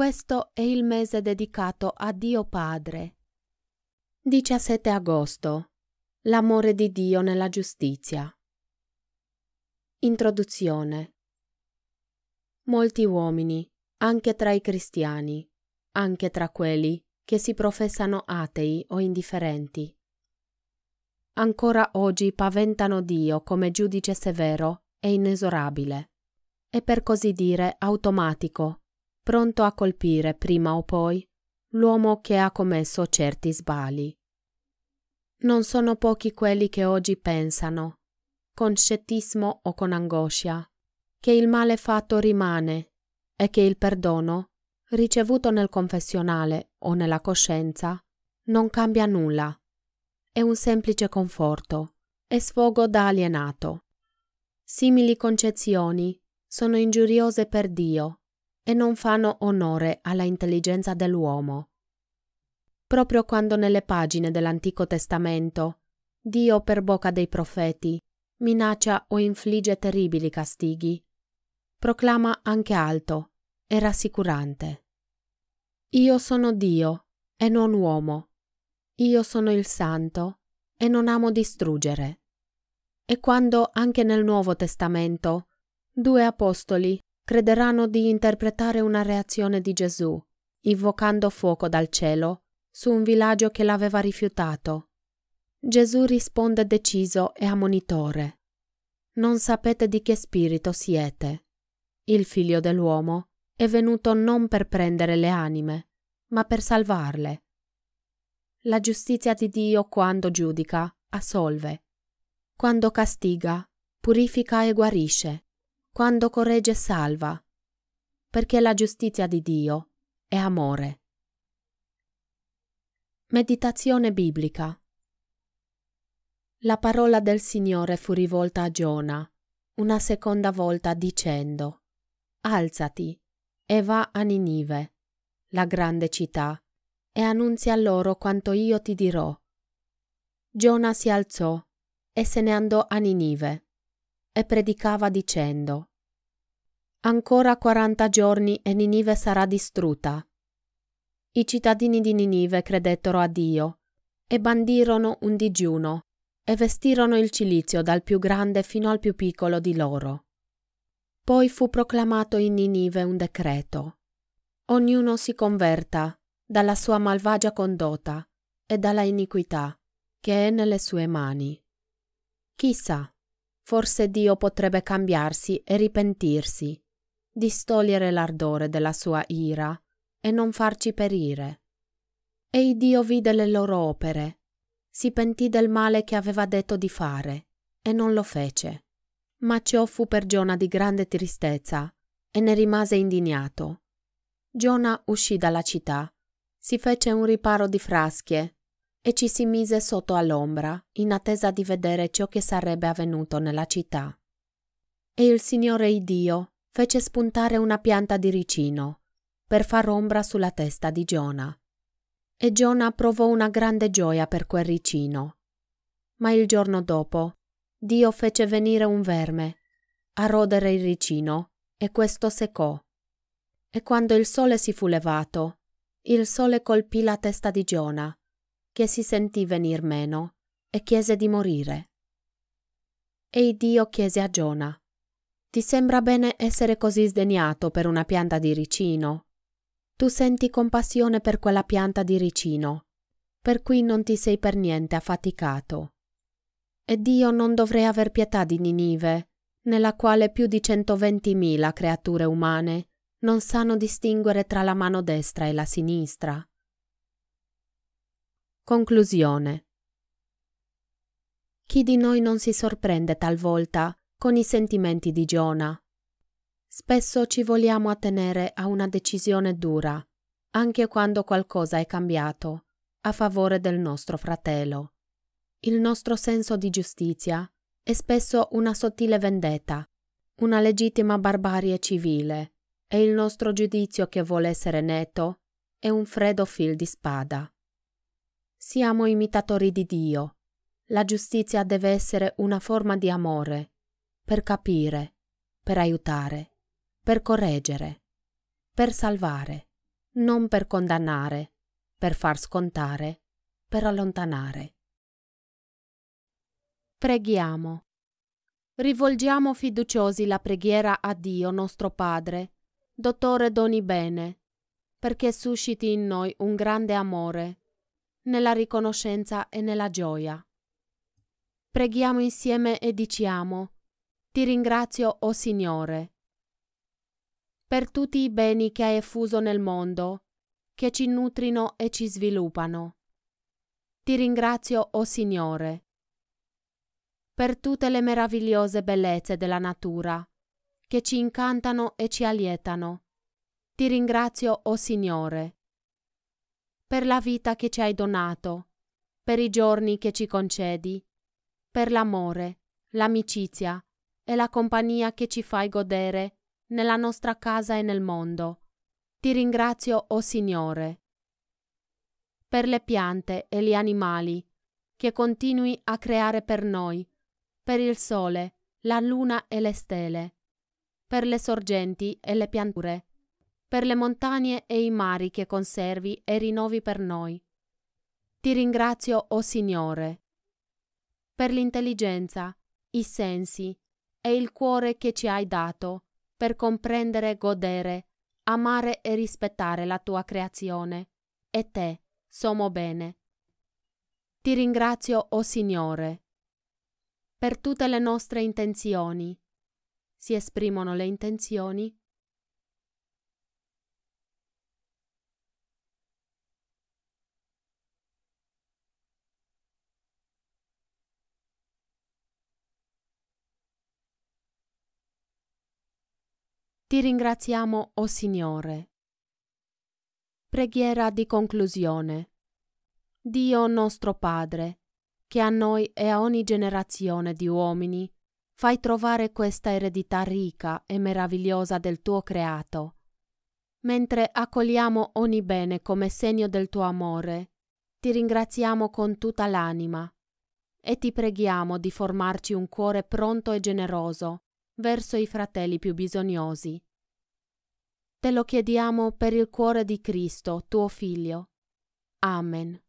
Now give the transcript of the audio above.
Questo è il mese dedicato a Dio Padre. 17 agosto. L'amore di Dio nella giustizia. Introduzione. Molti uomini, anche tra i cristiani, anche tra quelli che si professano atei o indifferenti, ancora oggi paventano Dio come giudice severo e inesorabile, e per così dire automatico pronto a colpire prima o poi l'uomo che ha commesso certi sbagli. Non sono pochi quelli che oggi pensano, con scettismo o con angoscia, che il male fatto rimane e che il perdono, ricevuto nel confessionale o nella coscienza, non cambia nulla. È un semplice conforto e sfogo da alienato. Simili concezioni sono ingiuriose per Dio e non fanno onore alla intelligenza dell'uomo. Proprio quando nelle pagine dell'Antico Testamento Dio per bocca dei profeti minaccia o infligge terribili castighi, proclama anche alto e rassicurante. Io sono Dio e non uomo. Io sono il santo e non amo distruggere. E quando anche nel Nuovo Testamento due apostoli crederanno di interpretare una reazione di Gesù, invocando fuoco dal cielo su un villaggio che l'aveva rifiutato. Gesù risponde deciso e ammonitore. Non sapete di che spirito siete. Il figlio dell'uomo è venuto non per prendere le anime, ma per salvarle. La giustizia di Dio quando giudica, assolve. Quando castiga, purifica e guarisce quando corregge salva, perché la giustizia di Dio è amore. Meditazione biblica la parola del Signore fu rivolta a Giona una seconda volta dicendo Alzati e va a Ninive, la grande città, e annunzia loro quanto io ti dirò. Giona si alzò e se ne andò a Ninive e predicava dicendo Ancora 40 giorni e Ninive sarà distrutta. I cittadini di Ninive credettero a Dio e bandirono un digiuno e vestirono il cilizio dal più grande fino al più piccolo di loro. Poi fu proclamato in Ninive un decreto. Ognuno si converta dalla sua malvagia condotta e dalla iniquità che è nelle sue mani. Chissà, forse Dio potrebbe cambiarsi e ripentirsi distogliere l'ardore della sua ira e non farci perire. E il Dio vide le loro opere, si pentì del male che aveva detto di fare, e non lo fece. Ma ciò fu per Giona di grande tristezza, e ne rimase indignato. Giona uscì dalla città, si fece un riparo di fraschie e ci si mise sotto all'ombra in attesa di vedere ciò che sarebbe avvenuto nella città. E il Signore Iddio fece spuntare una pianta di ricino per far ombra sulla testa di Giona. E Giona provò una grande gioia per quel ricino. Ma il giorno dopo Dio fece venire un verme a rodere il ricino e questo seccò. E quando il sole si fu levato, il sole colpì la testa di Giona, che si sentì venir meno e chiese di morire. E Dio chiese a Giona ti sembra bene essere così sdegnato per una pianta di ricino? Tu senti compassione per quella pianta di ricino, per cui non ti sei per niente affaticato. Ed io non dovrei aver pietà di Ninive, nella quale più di 120.000 creature umane non sanno distinguere tra la mano destra e la sinistra. Conclusione. Chi di noi non si sorprende talvolta con i sentimenti di Giona. Spesso ci vogliamo attenere a una decisione dura, anche quando qualcosa è cambiato, a favore del nostro fratello. Il nostro senso di giustizia è spesso una sottile vendetta, una legittima barbarie civile, e il nostro giudizio che vuole essere netto è un freddo fil di spada. Siamo imitatori di Dio. La giustizia deve essere una forma di amore, per capire, per aiutare, per correggere, per salvare, non per condannare, per far scontare, per allontanare. Preghiamo. Rivolgiamo fiduciosi la preghiera a Dio nostro Padre, Dottore d'ogni bene, perché susciti in noi un grande amore, nella riconoscenza e nella gioia. Preghiamo insieme e diciamo, ti ringrazio, o oh Signore, per tutti i beni che hai effuso nel mondo, che ci nutrino e ci sviluppano. Ti ringrazio, o oh Signore, per tutte le meravigliose bellezze della natura, che ci incantano e ci allietano. Ti ringrazio, o oh Signore, per la vita che ci hai donato, per i giorni che ci concedi, per l'amore, l'amicizia, e la compagnia che ci fai godere nella nostra casa e nel mondo. Ti ringrazio, o oh Signore. Per le piante e gli animali, che continui a creare per noi, per il sole, la luna e le stelle, per le sorgenti e le pianture, per le montagne e i mari che conservi e rinnovi per noi. Ti ringrazio, o oh Signore. Per l'intelligenza, i sensi, e il cuore che ci hai dato per comprendere, godere, amare e rispettare la tua creazione e te, somo bene. Ti ringrazio, o oh Signore, per tutte le nostre intenzioni. Si esprimono le intenzioni Ti ringraziamo, o oh Signore. Preghiera di conclusione. Dio nostro Padre, che a noi e a ogni generazione di uomini fai trovare questa eredità ricca e meravigliosa del tuo creato. Mentre accogliamo ogni bene come segno del tuo amore, ti ringraziamo con tutta l'anima e ti preghiamo di formarci un cuore pronto e generoso verso i fratelli più bisognosi. Te lo chiediamo per il cuore di Cristo, tuo Figlio. Amen.